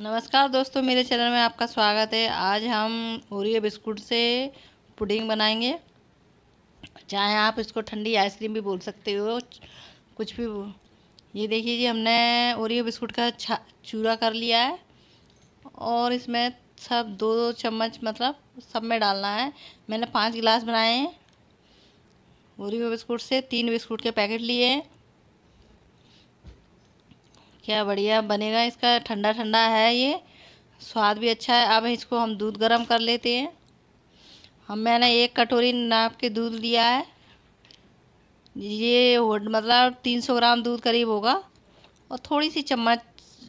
नमस्कार दोस्तों मेरे चैनल में आपका स्वागत है आज हम ओरियो बिस्कुट से पुडिंग बनाएंगे चाहे आप इसको ठंडी आइसक्रीम भी बोल सकते हो कुछ भी ये देखिए जी हमने ओरियो बिस्कुट का चूरा कर लिया है और इसमें सब दो दो चम्मच मतलब सब में डालना है मैंने पाँच गिलास बनाए हैं ओरियो बिस्कुट से तीन बिस्कुट के पैकेट लिए हैं क्या बढ़िया बनेगा इसका ठंडा ठंडा है ये स्वाद भी अच्छा है अब इसको हम दूध गर्म कर लेते हैं हम मैंने एक कटोरी नाप के दूध लिया है ये मतलब तीन सौ ग्राम दूध करीब होगा और थोड़ी सी चम्मच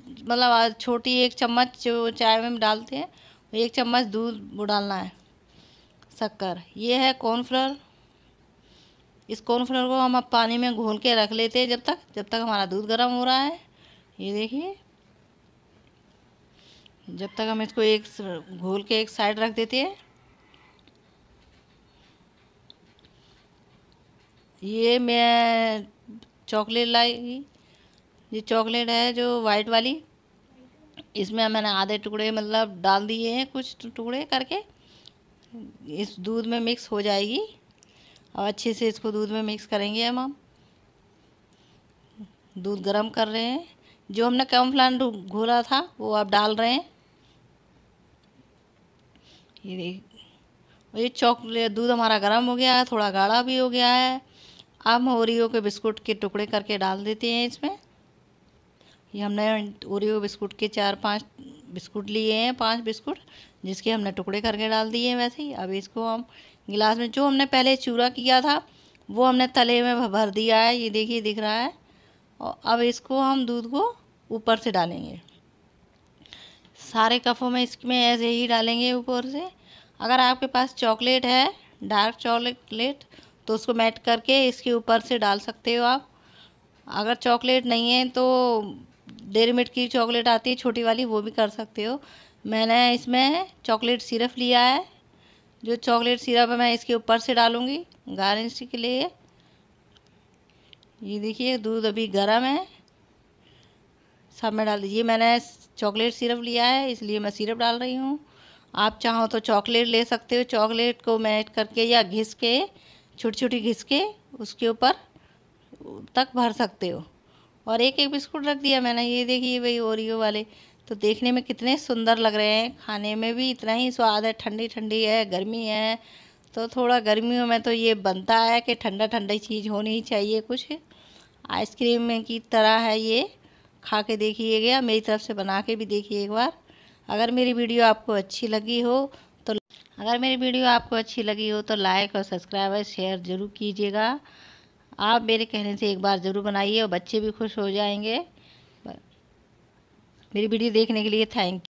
मतलब छोटी एक चम्मच जो चाय में डालते हैं एक चम्मच दूध वो डालना है शक्कर ये है कॉर्नफ्लोर इस कॉर्नफ्लोर को हम अब पानी में घोल के रख लेते हैं जब तक जब तक हमारा दूध गर्म हो रहा है ये देखिए जब तक हम इसको एक घोल के एक साइड रख देते हैं ये मैं चॉकलेट लाई ये चॉकलेट है जो वाइट वाली इसमें मैंने आधे टुकड़े मतलब डाल दिए हैं कुछ टुकड़े करके इस दूध में मिक्स हो जाएगी और अच्छे से इसको दूध में मिक्स करेंगे हम हम दूध गर्म कर रहे हैं जो हमने कॉर्नफ्लान घोला था वो आप डाल रहे हैं ये देख ये चॉकलेट दूध हमारा गर्म हो गया है थोड़ा गाढ़ा भी हो गया है अब हम ओरियो के बिस्कुट के टुकड़े करके डाल देते हैं इसमें ये हमने ओरियो बिस्कुट के चार पांच बिस्कुट लिए हैं पांच बिस्कुट जिसके हमने टुकड़े करके डाल दिए हैं वैसे ही अब इसको हम गिलास में जो हमने पहले चूरा किया था वो हमने तले में भर दिया है ये देखिए दिख रहा है और अब इसको हम दूध को ऊपर से डालेंगे सारे कफ़ों में इसमें ऐसे ही डालेंगे ऊपर से अगर आपके पास चॉकलेट है डार्क चॉकलेट तो उसको मैट करके इसके ऊपर से डाल सकते हो आप अगर चॉकलेट नहीं है तो डेरी मिनट की चॉकलेट आती है छोटी वाली वो भी कर सकते हो मैंने इसमें चॉकलेट सिरप लिया है जो चॉकलेट सिरप है मैं इसके ऊपर से डालूँगी गारंटी के लिए ये देखिए दूध अभी गर्म है सब में डाल दीजिए मैंने चॉकलेट सिरप लिया है इसलिए मैं सिरप डाल रही हूँ आप चाहो तो चॉकलेट ले सकते हो चॉकलेट को मैट करके या घिस के छोटी छोटी घिस के उसके ऊपर तक भर सकते हो और एक एक बिस्कुट रख दिया मैंने ये देखिए भाई ओरियो वाले तो देखने में कितने सुंदर लग रहे हैं खाने में भी इतना ही स्वाद है ठंडी ठंडी है गर्मी है तो थोड़ा गर्मियों में तो ये बनता है कि ठंडा ठंडी चीज़ होनी चाहिए कुछ आइसक्रीम में की तरह है ये खा के देखिएगा मेरी तरफ से बना के भी देखिए एक बार अगर मेरी वीडियो आपको अच्छी लगी हो तो अगर मेरी वीडियो आपको अच्छी लगी हो तो लाइक और सब्सक्राइब और शेयर ज़रूर कीजिएगा आप मेरे कहने से एक बार ज़रूर बनाइए और बच्चे भी खुश हो जाएंगे मेरी वीडियो देखने के लिए थैंक यू